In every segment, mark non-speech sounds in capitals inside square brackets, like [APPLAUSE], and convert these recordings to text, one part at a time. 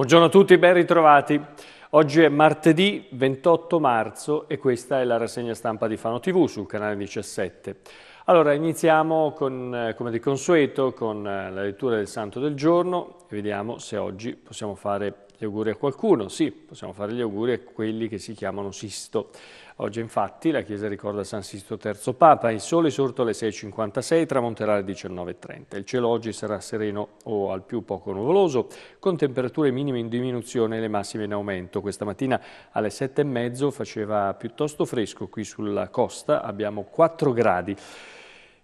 Buongiorno a tutti, ben ritrovati. Oggi è martedì 28 marzo e questa è la rassegna stampa di Fano TV sul canale 17. Allora iniziamo con, eh, come di consueto con eh, la lettura del Santo del giorno e vediamo se oggi possiamo fare gli auguri a qualcuno? Sì, possiamo fare gli auguri a quelli che si chiamano Sisto. Oggi infatti la Chiesa ricorda San Sisto III Papa, il sole sorto alle 6.56 tramonterà alle 19.30. Il cielo oggi sarà sereno o al più poco nuvoloso, con temperature minime in diminuzione e le massime in aumento. Questa mattina alle 7.30 faceva piuttosto fresco qui sulla costa, abbiamo 4 gradi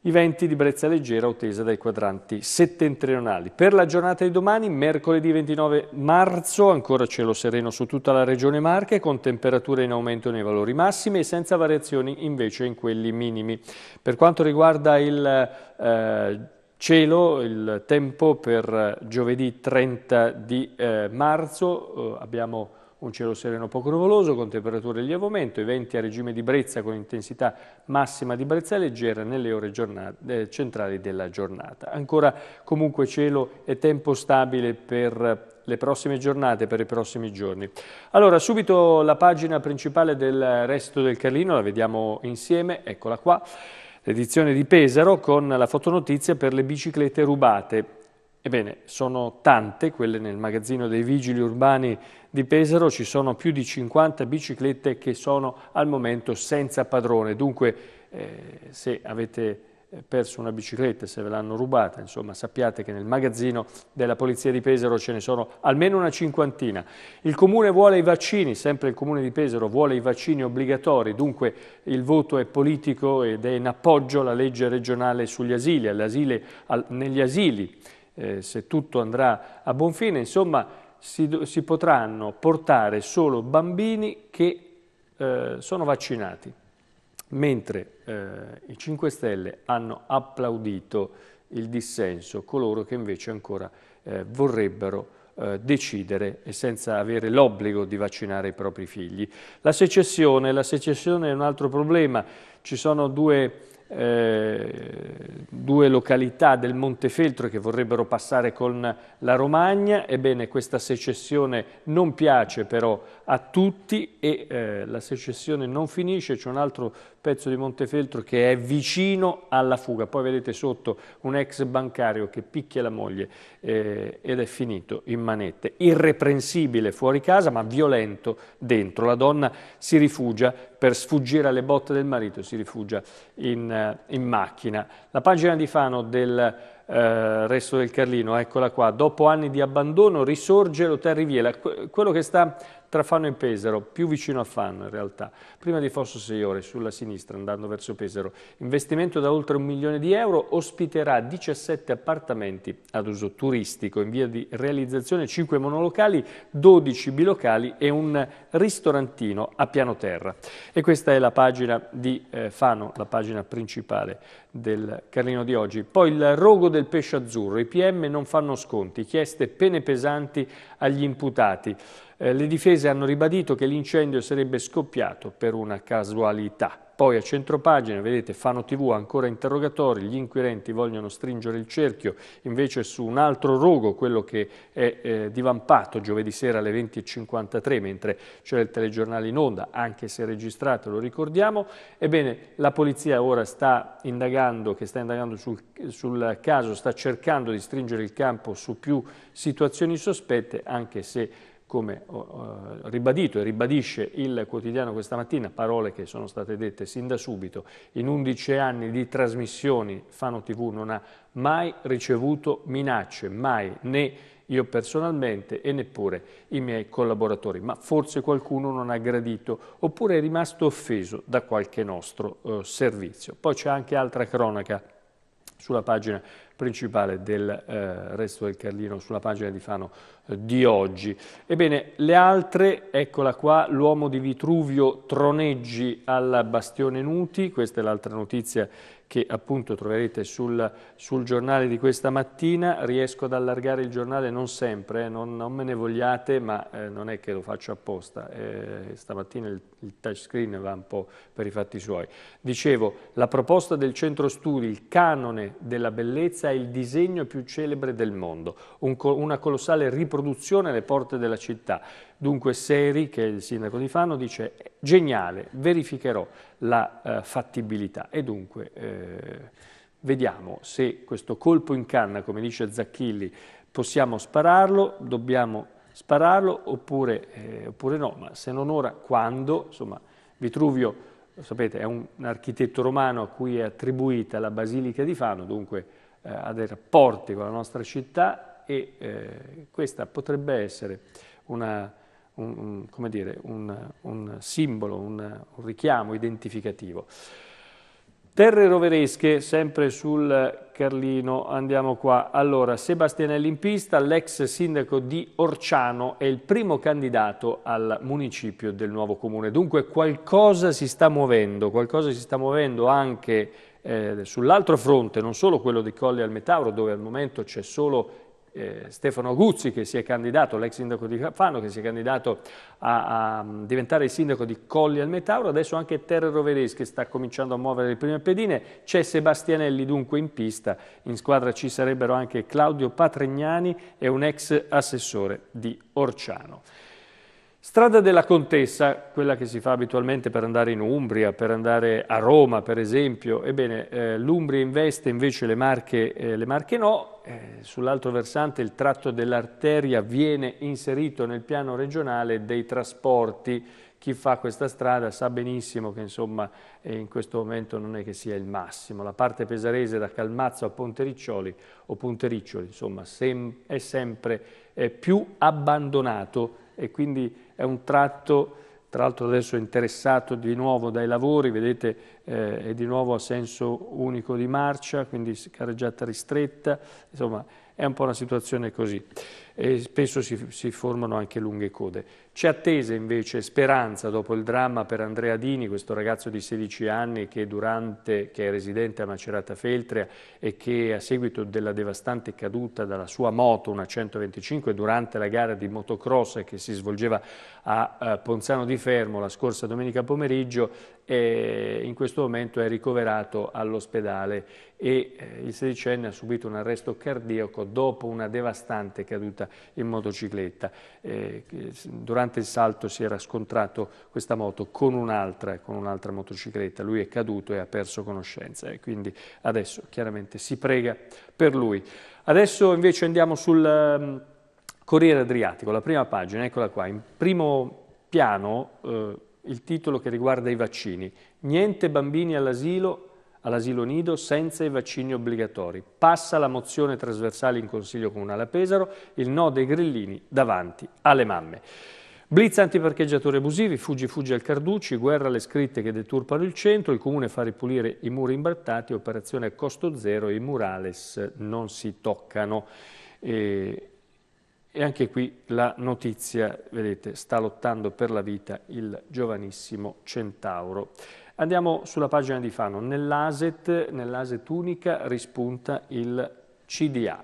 i venti di brezza leggera attesa dai quadranti settentrionali. Per la giornata di domani, mercoledì 29 marzo, ancora cielo sereno su tutta la regione Marche, con temperature in aumento nei valori massimi e senza variazioni invece in quelli minimi. Per quanto riguarda il... Eh, cielo, il tempo per giovedì 30 di eh, marzo, eh, abbiamo un cielo sereno poco nuvoloso con temperature in lieve aumento, i venti a regime di brezza con intensità massima di brezza leggera nelle ore eh, centrali della giornata. Ancora comunque cielo e tempo stabile per le prossime giornate, per i prossimi giorni. Allora, subito la pagina principale del resto del Carlino, la vediamo insieme, eccola qua. L'edizione di Pesaro con la fotonotizia per le biciclette rubate. Ebbene, sono tante quelle nel magazzino dei vigili urbani di Pesaro, ci sono più di 50 biciclette che sono al momento senza padrone, dunque eh, se avete eh, perso una bicicletta, se ve l'hanno rubata, insomma sappiate che nel magazzino della Polizia di Pesaro ce ne sono almeno una cinquantina. Il Comune vuole i vaccini, sempre il Comune di Pesaro vuole i vaccini obbligatori, dunque il voto è politico ed è in appoggio alla legge regionale sugli asili, asile, al, negli asili eh, se tutto andrà a buon fine, insomma si, si potranno portare solo bambini che eh, sono vaccinati, mentre eh, i 5 Stelle hanno applaudito il dissenso coloro che invece ancora eh, vorrebbero eh, decidere e senza avere l'obbligo di vaccinare i propri figli. La secessione, la secessione è un altro problema, ci sono due eh, due località del Montefeltro che vorrebbero passare con la Romagna, ebbene questa secessione non piace però a tutti e eh, la secessione non finisce, c'è un altro pezzo di Montefeltro che è vicino alla fuga. Poi vedete sotto un ex bancario che picchia la moglie eh, ed è finito in manette. Irreprensibile fuori casa ma violento dentro. La donna si rifugia per sfuggire alle botte del marito, si rifugia in, eh, in macchina. La pagina di Fano del eh, Resto del Carlino, eccola qua, dopo anni di abbandono risorge Loterriviela. Quello che sta tra Fano e Pesaro, più vicino a Fano in realtà, prima di Fosso 6 ore sulla sinistra, andando verso Pesaro. Investimento da oltre un milione di euro, ospiterà 17 appartamenti ad uso turistico, in via di realizzazione 5 monolocali, 12 bilocali e un ristorantino a piano terra. E questa è la pagina di eh, Fano, la pagina principale del Carlino di oggi. Poi il rogo del pesce azzurro, i PM non fanno sconti, chieste pene pesanti agli imputati. Eh, le difese hanno ribadito che l'incendio sarebbe scoppiato per una casualità. Poi a centropagina, vedete, Fano TV ancora interrogatori, gli inquirenti vogliono stringere il cerchio, invece su un altro rogo, quello che è eh, divampato giovedì sera alle 20.53, mentre c'era il telegiornale in onda, anche se registrato, lo ricordiamo. Ebbene, la polizia ora sta indagando, che sta indagando sul, sul caso, sta cercando di stringere il campo su più situazioni sospette, anche se come ho ribadito e ribadisce il quotidiano questa mattina, parole che sono state dette sin da subito, in 11 anni di trasmissioni Fano TV non ha mai ricevuto minacce, mai, né io personalmente e neppure i miei collaboratori, ma forse qualcuno non ha gradito oppure è rimasto offeso da qualche nostro eh, servizio. Poi c'è anche altra cronaca sulla pagina principale del eh, resto del Carlino, sulla pagina di Fano eh, di oggi. Ebbene, le altre, eccola qua, l'uomo di Vitruvio troneggi al bastione Nuti, questa è l'altra notizia che appunto troverete sul, sul, giornale di questa mattina. Riesco ad allargare il giornale non sempre, eh, non, non, me ne vogliate, ma eh, non è che lo faccio apposta. Eh, stamattina il, il touchscreen va un po' per i fatti suoi. Dicevo, la proposta del centro studi, il canone della bellezza è il disegno più celebre del mondo, un, una colossale riproduzione alle porte della città Dunque Seri, che è il sindaco di Fano, dice geniale, verificherò la eh, fattibilità e dunque eh, vediamo se questo colpo in canna, come dice Zacchilli, possiamo spararlo, dobbiamo spararlo oppure, eh, oppure no, ma se non ora, quando? Insomma, Vitruvio, lo sapete, è un architetto romano a cui è attribuita la Basilica di Fano, dunque eh, ha dei rapporti con la nostra città e eh, questa potrebbe essere una un, un, dire, un, un simbolo, un, richiamo identificativo. Terre roveresche, sempre sul Carlino, andiamo qua. Allora, Sebastianelli in pista, l'ex sindaco di Orciano è il primo candidato al municipio del nuovo comune. Dunque qualcosa si sta muovendo, qualcosa si sta muovendo anche eh, sull'altro fronte, non solo quello di Colli al Metauro, dove al momento c'è solo eh, Stefano Guzzi che si è candidato, l'ex sindaco di Caffano, che si è candidato a, a mm, diventare sindaco di Colli al Metauro, adesso anche Terra Roveres che sta cominciando a muovere le prime pedine, c'è Sebastianelli dunque in pista, in squadra ci sarebbero anche Claudio Patregnani e un ex assessore di Orciano. Strada della Contessa, quella che si fa abitualmente per andare in Umbria, per andare a Roma per esempio, ebbene eh, l'Umbria investe invece le Marche, eh, le marche no, eh, sull'altro versante il tratto dell'arteria viene inserito nel piano regionale dei trasporti, chi fa questa strada sa benissimo che insomma eh, in questo momento non è che sia il massimo, la parte pesarese da Calmazzo a Pontericcioli o Pontericcioli insomma sem è sempre eh, più abbandonato e quindi è un tratto, tra l'altro adesso è interessato di nuovo dai lavori, vedete eh, è di nuovo a senso unico di marcia, quindi carreggiata ristretta, insomma è un po' una situazione così e spesso si, si formano anche lunghe code. C'è attesa invece speranza dopo il dramma per Andrea Dini, questo ragazzo di 16 anni che, durante, che è residente a Macerata Feltrea e che a seguito della devastante caduta dalla sua moto, una 125, durante la gara di motocross che si svolgeva a eh, Ponzano di Fermo la scorsa domenica pomeriggio, eh, in questo momento è ricoverato all'ospedale e eh, il 16enne ha subito un arresto cardiaco dopo una devastante caduta in motocicletta. Eh, durante il salto si era scontrato questa moto con un'altra un motocicletta, lui è caduto e ha perso conoscenza e quindi adesso chiaramente si prega per lui. Adesso invece andiamo sul ehm, Corriere Adriatico, la prima pagina, eccola qua, in primo piano eh, il titolo che riguarda i vaccini. Niente bambini all'asilo, all'asilo nido senza i vaccini obbligatori. Passa la mozione trasversale in Consiglio Comunale a Pesaro, il no dei grillini davanti alle mamme. Blitz antiparcheggiatori abusivi, fuggi fuggi al Carducci, guerra alle scritte che deturpano il centro, il comune fa ripulire i muri imbrattati, operazione a costo zero, i murales non si toccano. E, e anche qui la notizia, vedete, sta lottando per la vita il giovanissimo Centauro. Andiamo sulla pagina di Fano, nell'ASET, nell'ASET unica rispunta il CDA,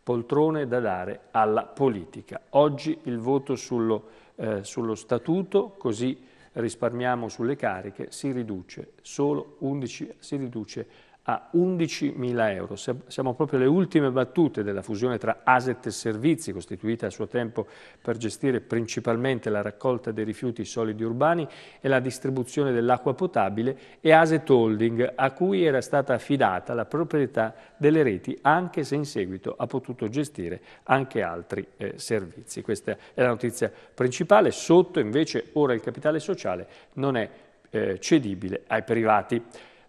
poltrone da dare alla politica. Oggi il voto sullo, eh, sullo statuto, così risparmiamo sulle cariche, si riduce solo 11, si riduce a 11.000 euro. Siamo proprio alle ultime battute della fusione tra Aset e Servizi, costituita a suo tempo per gestire principalmente la raccolta dei rifiuti solidi urbani e la distribuzione dell'acqua potabile, e Aset Holding, a cui era stata affidata la proprietà delle reti, anche se in seguito ha potuto gestire anche altri eh, servizi. Questa è la notizia principale. Sotto, invece, ora il capitale sociale non è eh, cedibile ai privati.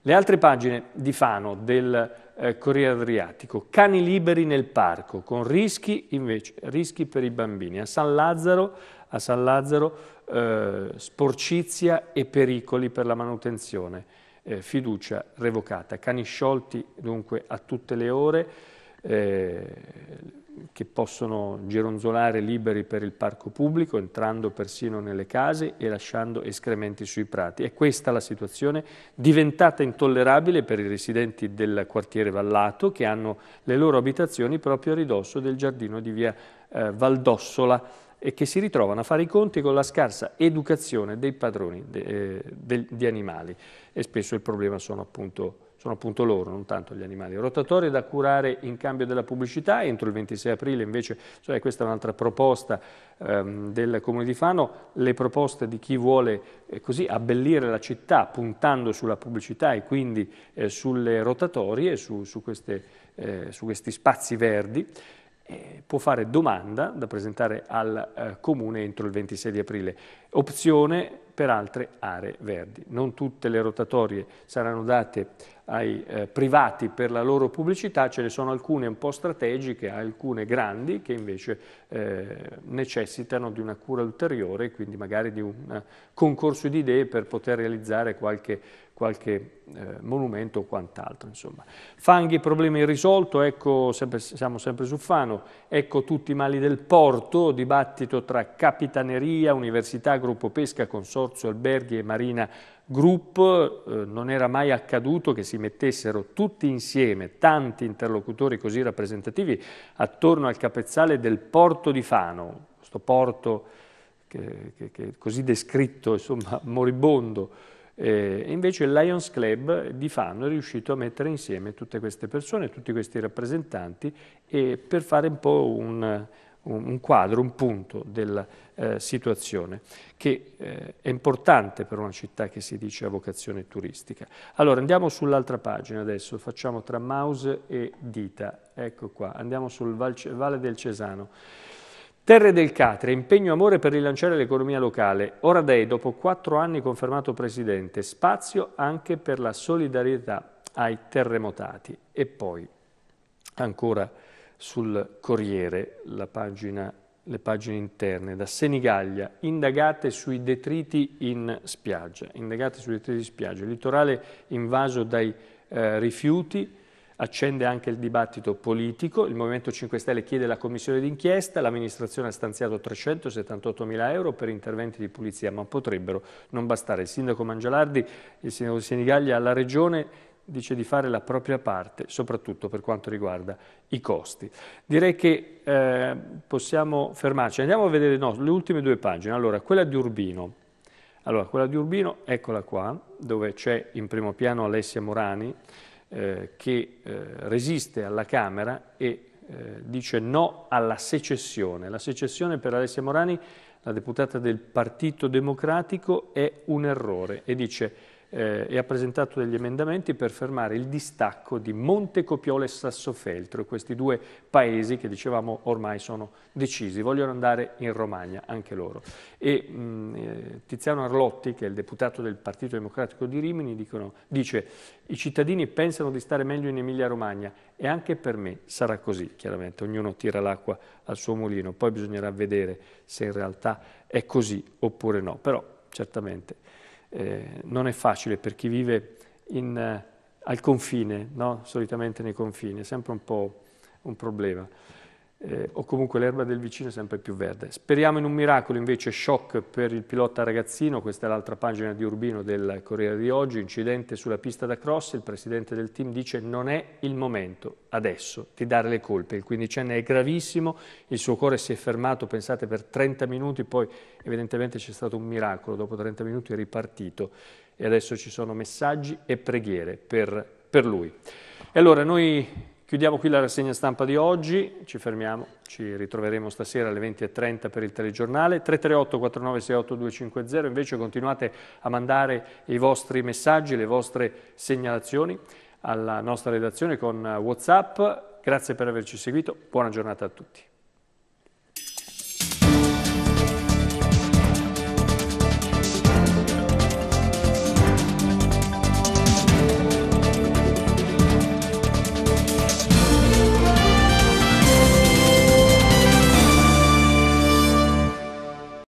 Le altre pagine di Fano del eh, Corriere Adriatico, cani liberi nel parco, con rischi invece, rischi per i bambini. A San Lazzaro, a San Lazzaro eh, sporcizia e pericoli per la manutenzione, eh, fiducia revocata, cani sciolti dunque a tutte le ore, eh, che possono gironzolare liberi per il parco pubblico, entrando persino nelle case e lasciando escrementi sui prati. È questa la situazione diventata intollerabile per i residenti del quartiere Vallato che hanno le loro abitazioni proprio a ridosso del giardino di via eh, Valdossola e che si ritrovano a fare i conti con la scarsa educazione dei padroni de, eh, de, di animali e spesso il problema sono appunto sono appunto loro, non tanto gli animali. Rotatori da curare in cambio della pubblicità, entro il 26 aprile invece, cioè questa è un'altra proposta ehm, del Comune di Fano, le proposte di chi vuole eh, così abbellire la città puntando sulla pubblicità e quindi eh, sulle rotatorie, su, su, queste, eh, su questi spazi verdi, eh, può fare domanda da presentare al eh, Comune entro il 26 di aprile. Opzione per altre aree verdi. Non tutte le rotatorie saranno date ai eh, privati per la loro pubblicità, ce ne sono alcune un po' strategiche, alcune grandi che invece eh, necessitano di una cura ulteriore, quindi magari di un eh, concorso di idee per poter realizzare qualche qualche eh, monumento o quant'altro. Insomma. Fanghi, problemi irrisolto, ecco, sempre, siamo sempre su Fano, ecco tutti i mali del porto, dibattito tra Capitaneria, Università, Gruppo Pesca, Consorzio, Alberghi e Marina group eh, non era mai accaduto che si mettessero tutti insieme tanti interlocutori così rappresentativi attorno al capezzale del porto di Fano, questo porto che, che, che così descritto, insomma, [LAUGHS] moribondo. Eh, invece il Lions Club di Fano è riuscito a mettere insieme tutte queste persone, tutti questi rappresentanti e per fare un po' un, un quadro, un punto della eh, situazione che eh, è importante per una città che si dice a vocazione turistica. Allora andiamo sull'altra pagina adesso, facciamo tra mouse e dita, ecco qua, andiamo sul Val Valle del Cesano. Terre del Catre, impegno amore per rilanciare l'economia locale. Oradei, dopo quattro anni confermato presidente, spazio anche per la solidarietà ai terremotati. E poi, ancora sul Corriere pagina, le pagine interne, da Senigallia, indagate sui detriti in spiaggia, indagate sui detriti in spiaggia, il litorale invaso dai eh, rifiuti, accende anche il dibattito politico, il Movimento 5 Stelle chiede la commissione d'inchiesta, l'amministrazione ha stanziato 378 mila euro per interventi di pulizia, ma potrebbero non bastare. Il sindaco Mangialardi, il sindaco di Senigallia alla regione dice di fare la propria parte, soprattutto per quanto riguarda i costi. Direi che eh, possiamo fermarci. Andiamo a vedere no, le ultime due pagine. Allora, quella di Urbino. Allora, quella di Urbino, eccola qua, dove c'è in primo piano Alessia Morani, eh, che eh, resiste alla Camera e eh, dice no alla secessione. La secessione per Alessia Morani, la deputata del Partito Democratico, è un errore e dice eh, e ha presentato degli emendamenti per fermare il distacco di Montecopiolo e Sassofeltro, questi due paesi che dicevamo ormai sono decisi, vogliono andare in Romagna anche loro. E mh, mm, eh, Tiziano Arlotti, che è il deputato del Partito Democratico di Rimini, dicono, dice i cittadini pensano di stare meglio in Emilia Romagna e anche per me sarà così, chiaramente, ognuno tira l'acqua al suo mulino, poi bisognerà vedere se in realtà è così oppure no, però certamente eh, non è facile per chi vive in, eh, al confine, no? solitamente nei confini, è sempre un po' un problema eh, o comunque l'erba del vicino è sempre più verde. Speriamo in un miracolo, invece shock per il pilota ragazzino, questa è l'altra pagina di Urbino del Corriere di oggi, incidente sulla pista da cross, il presidente del team dice non è il momento adesso di dare le colpe, il quindicenne è gravissimo, il suo cuore si è fermato, pensate, per 30 minuti, poi evidentemente c'è stato un miracolo, dopo 30 minuti è ripartito e adesso ci sono messaggi e preghiere per, per lui. E allora noi Chiudiamo qui la rassegna stampa di oggi, ci fermiamo, ci ritroveremo stasera alle 20.30 per il telegiornale. 338-4968-250, invece continuate a mandare i vostri messaggi, le vostre segnalazioni alla nostra redazione con Whatsapp. Grazie per averci seguito, buona giornata a tutti.